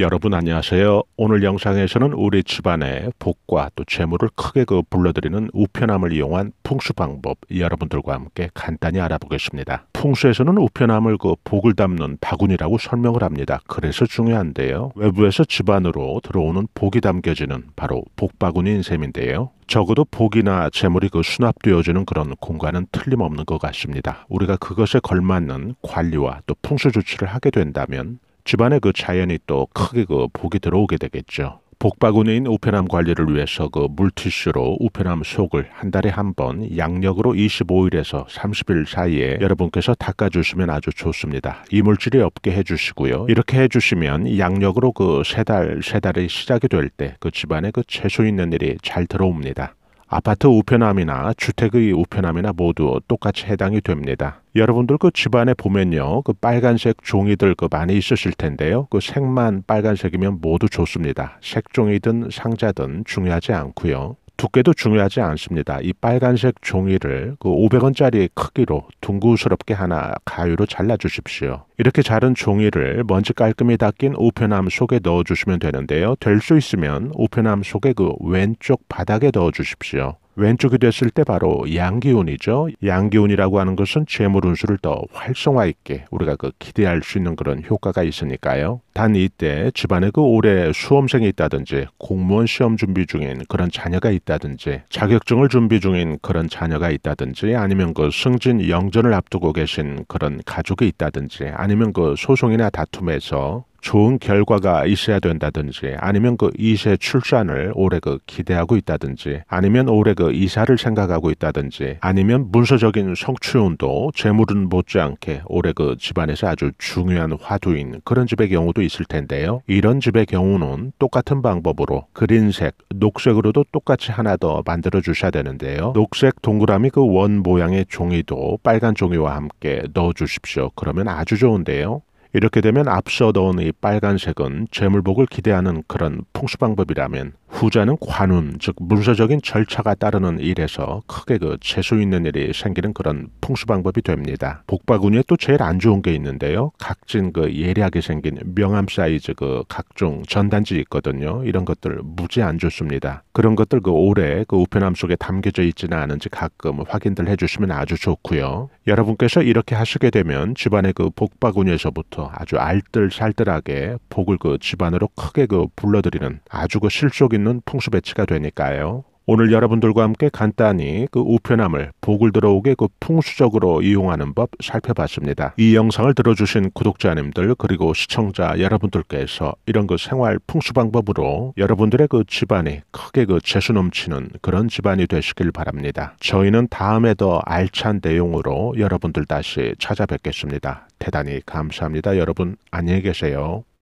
여러분 안녕하세요. 오늘 영상에서는 우리 집안의 복과 또 재물을 크게 그 불러들이는 우편함을 이용한 풍수 방법 여러분들과 함께 간단히 알아보겠습니다. 풍수에서는 우편함을 그 복을 담는 바구니라고 설명을 합니다. 그래서 중요한데요. 외부에서 집안으로 들어오는 복이 담겨지는 바로 복바구니인 셈인데요. 적어도 복이나 재물이 그 수납되어지는 그런 공간은 틀림없는 것 같습니다. 우리가 그것에 걸맞는 관리와 또 풍수 조치를 하게 된다면 집안의 그 자연이 또 크게 그 복이 들어오게 되겠죠. 복바구니인 우편함 관리를 위해서 그 물티슈로 우편함 속을 한 달에 한 번 양력으로 25일에서 30일 사이에 여러분께서 닦아주시면 아주 좋습니다. 이물질이 없게 해주시고요. 이렇게 해주시면 양력으로 그 세 달, 세달의 시작이 될 때 그 집안에 그 채소 있는 일이 잘 들어옵니다. 아파트 우편함이나 주택의 우편함이나 모두 똑같이 해당이 됩니다. 여러분들 그 집안에 보면요. 그 빨간색 종이들 그 많이 있으실 텐데요. 그 색만 빨간색이면 모두 좋습니다. 색종이든 상자든 중요하지 않고요. 두께도 중요하지 않습니다. 이 빨간색 종이를 그 500원짜리 크기로 둥그스럽게 하나 가위로 잘라 주십시오. 이렇게 자른 종이를 먼지 깔끔히 닦인 우편함 속에 넣어 주시면 되는데요. 될 수 있으면 우편함 속에 그 왼쪽 바닥에 넣어 주십시오. 왼쪽이 됐을 때 바로 양기운이죠. 양기운이라고 하는 것은 재물 운수를 더 활성화 있게 우리가 그 기대할 수 있는 그런 효과가 있으니까요. 단 이때 집안에 그 올해 수험생이 있다든지 공무원 시험 준비 중인 그런 자녀가 있다든지 자격증을 준비 중인 그런 자녀가 있다든지 아니면 그 승진 영전을 앞두고 계신 그런 가족이 있다든지 아니면 그 소송이나 다툼에서 좋은 결과가 있어야 된다든지 아니면 그 이세 출산을 올해 그 기대하고 있다든지 아니면 올해 그 이사를 생각하고 있다든지 아니면 문서적인 성추운도 재물은 못지않게 올해 그 집안에서 아주 중요한 화두인 그런 집의 경우도 있을 텐데요. 이런 집의 경우는 똑같은 방법으로 그린색, 녹색으로도 똑같이 하나 더 만들어 주셔야 되는데요. 녹색 동그라미 그 원 모양의 종이도 빨간 종이와 함께 넣어 주십시오. 그러면 아주 좋은데요. 이렇게 되면 앞서 넣은 이 빨간색은 재물복을 기대하는 그런 풍수 방법이라면 후자는 관운, 즉 문서적인 절차가 따르는 일에서 크게 그 재수 있는 일이 생기는 그런 풍수 방법이 됩니다. 복바구니에 또 제일 안 좋은 게 있는데요. 각진 그 예리하게 생긴 명함 사이즈 그 각종 전단지 있거든요. 이런 것들 무지 안 좋습니다. 그런 것들 그 오래 그 우편함 속에 담겨져 있지는 않은지 가끔 확인들 해주시면 아주 좋고요. 여러분께서 이렇게 하시게 되면 집안의 그 복바구니에서부터 어, 아주 알뜰살뜰하게 복을 그 집안으로 크게 그 불러들이는 아주 그 실속 있는 풍수 배치가 되니까요. 오늘 여러분들과 함께 간단히 그 우편함을 복을 들어오게 그 풍수적으로 이용하는 법 살펴봤습니다. 이 영상을 들어주신 구독자님들 그리고 시청자 여러분들께서 이런 그 생활 풍수 방법으로 여러분들의 그 집안이 크게 그 재수 넘치는 그런 집안이 되시길 바랍니다. 저희는 다음에 더 알찬 내용으로 여러분들 다시 찾아뵙겠습니다. 대단히 감사합니다. 여러분 안녕히 계세요.